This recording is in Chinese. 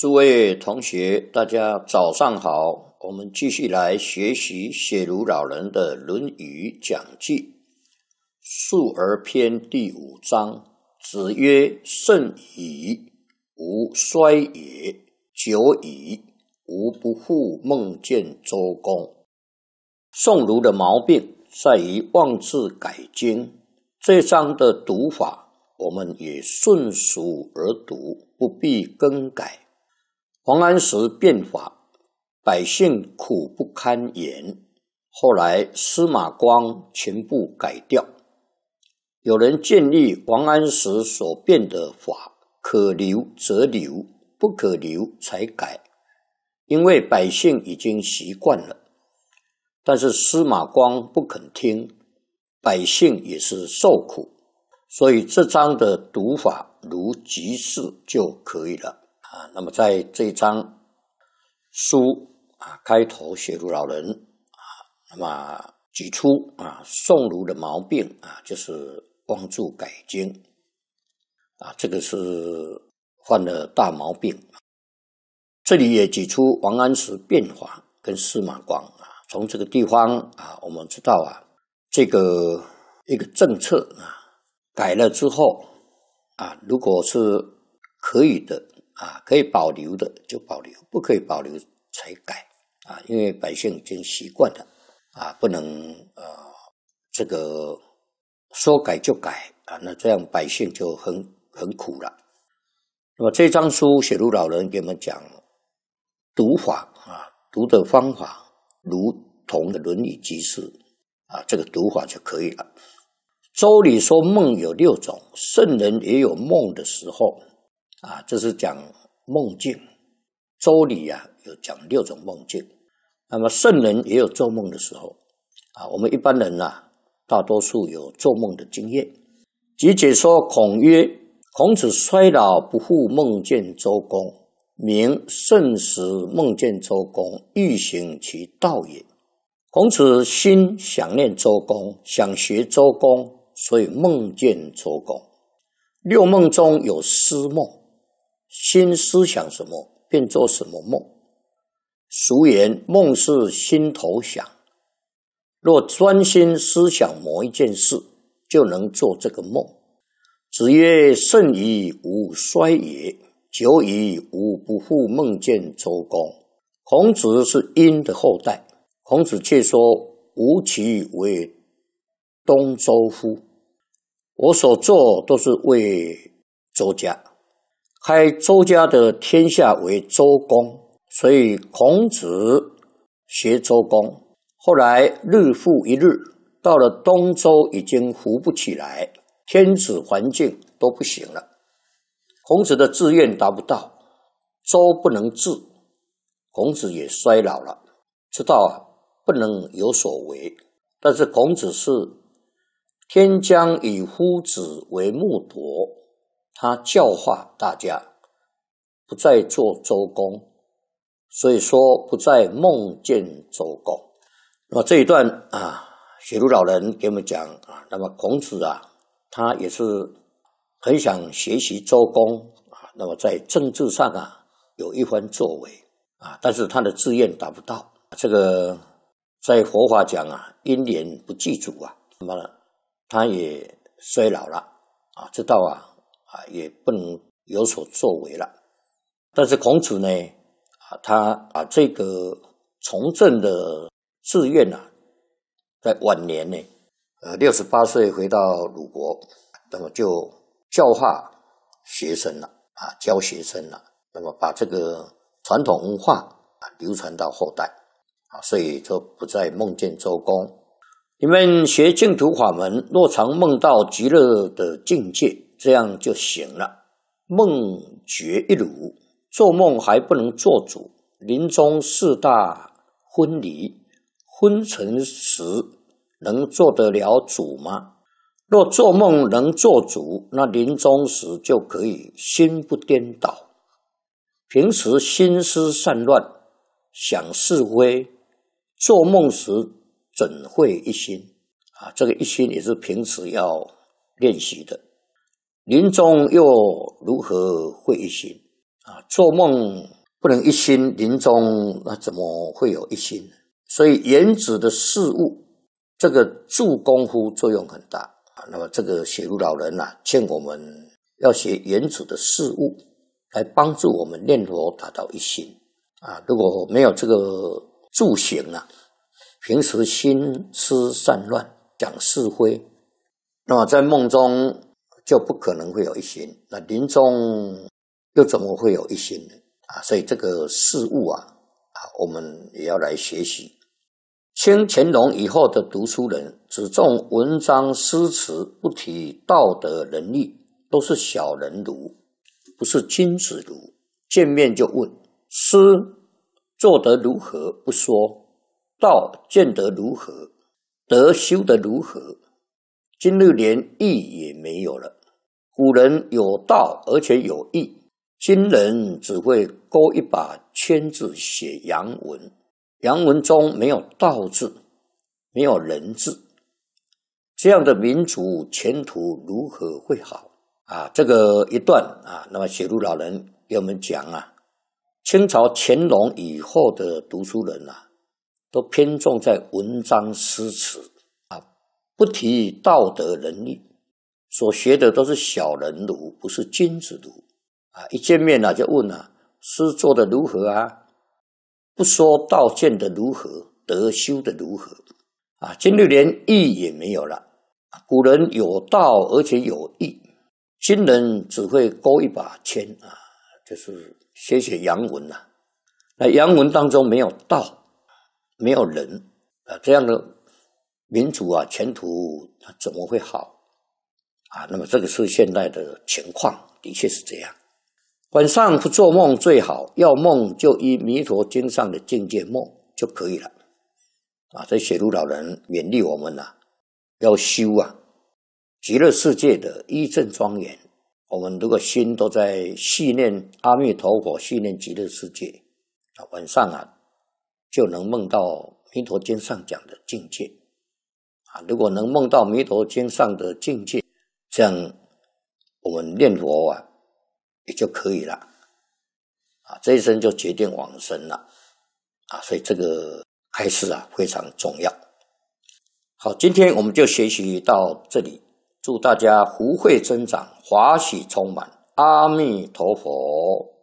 诸位同学，大家早上好。我们继续来学习写如老人的《论语》讲记，《述而篇》第五章。子曰：“甚矣吾衰也！久矣吾不复梦见周公。”诵读的毛病在于妄自改经。这章的读法，我们也顺俗而读，不必更改。王安石变法，百姓苦不堪言。后来司马光全部改掉。有人建议王安石所变的法可留则留，不可留才改，因为百姓已经习惯了。但是司马光不肯听，百姓也是受苦。所以这章的读法如即事就可以了。啊，那么在这一章书啊开头写入老人啊，那么举出啊宋儒的毛病啊，就是关助改经啊，这个是犯了大毛病。这里也举出王安石变法跟司马光啊，从这个地方啊，我们知道啊，这个一个政策啊改了之后啊，如果是可以的。啊，可以保留的就保留，不可以保留才改啊！因为百姓已经习惯了啊，不能呃，这个说改就改啊，那这样百姓就很很苦了。那么这张书，写入老人给我们讲读法啊，读的方法如同的《论语》记事啊，这个读法就可以了。《周礼》说梦有六种，圣人也有梦的时候。啊，这是讲梦境，《周礼》呀有讲六种梦境。那么圣人也有做梦的时候啊。我们一般人啊，大多数有做梦的经验。集解说孔曰：孔子衰老不复梦见周公，明圣时梦见周公，欲行其道也。孔子心想念周公，想学周公，所以梦见周公。六梦中有思梦。心思想什么，便做什么梦。俗言梦是心头想，若专心思想某一件事，就能做这个梦。子曰：“盛矣，吾衰也；久矣，吾不复梦见周公。”孔子是殷的后代，孔子却说：“吾其为东周乎？我所做都是为周家。”开周家的天下为周公，所以孔子学周公。后来日复一日，到了东周已经扶不起来，天子环境都不行了。孔子的志愿达不到，周不能治，孔子也衰老了，知道不能有所为。但是孔子是天将以夫子为木铎。他教化大家，不再做周公，所以说不再梦见周公。那么这一段啊，雪庐老人给我们讲啊，那么孔子啊，他也是很想学习周公啊，那么在政治上啊有一番作为啊，但是他的志愿达不到。这个在佛法讲啊，因缘不继祖啊，那么他也衰老了啊，知道啊。啊，也不能有所作为了。但是孔子呢，啊，他啊，这个从政的志愿呢，在晚年呢，呃，六十八岁回到鲁国，那么就教化学生了，啊，教学生了，那么把这个传统文化啊流传到后代，啊，所以就不再梦见周公。你们学净土法门，若常梦到极乐的境界。这样就行了。梦觉一如，做梦还不能做主。临终四大分离，昏沉时能做得了主吗？若做梦能做主，那临终时就可以心不颠倒。平时心思散乱，想是非；做梦时怎会一心啊。这个一心也是平时要练习的。临终又如何会一心啊？做梦不能一心，临终那怎么会有一心？所以原子的事物，这个助功夫作用很大啊。那么这个写如老人呐，劝我们要学原子的事物，来帮助我们念佛达到一心啊。如果没有这个助行啊，平时心思散乱，讲是非，那么在梦中。就不可能会有一心，那临终又怎么会有一心呢？啊，所以这个事物啊，啊，我们也要来学习。清乾隆以后的读书人，只重文章诗词，不提道德能力，都是小人儒，不是君子儒。见面就问诗做得如何，不说道见得如何，德修得如何，今日连义也没有了。古人有道而且有义，今人只会勾一把圈子写洋文，洋文中没有道字，没有人字，这样的民族前途如何会好啊？这个一段啊，那么写入老人给我们讲啊，清朝乾隆以后的读书人呐，都偏重在文章诗词啊，不提道德能力。所学的都是小人儒，不是君子儒啊！一见面呢，就问啊，诗做的如何啊？不说道见的如何，德修的如何啊？今日连义也没有了。古人有道而且有义，今人只会勾一把签啊，就是写写洋文呐。那洋文当中没有道，没有人啊，这样的民族啊，前途怎么会好？啊，那么这个是现在的情况，的确是这样。晚上不做梦最好，要梦就依弥陀经上的境界梦就可以了。啊，这雪路老人勉励我们呐，要修啊，极乐世界的一正庄严。我们如果心都在训练阿弥陀佛，训练极乐世界，啊，晚上啊就能梦到弥陀经上讲的境界。啊，如果能梦到弥陀经上的境界。这样我们念佛啊，也就可以了啊，这一生就决定往生了啊，所以这个还是啊非常重要。好，今天我们就学习到这里，祝大家福慧增长，法喜充满，阿弥陀佛。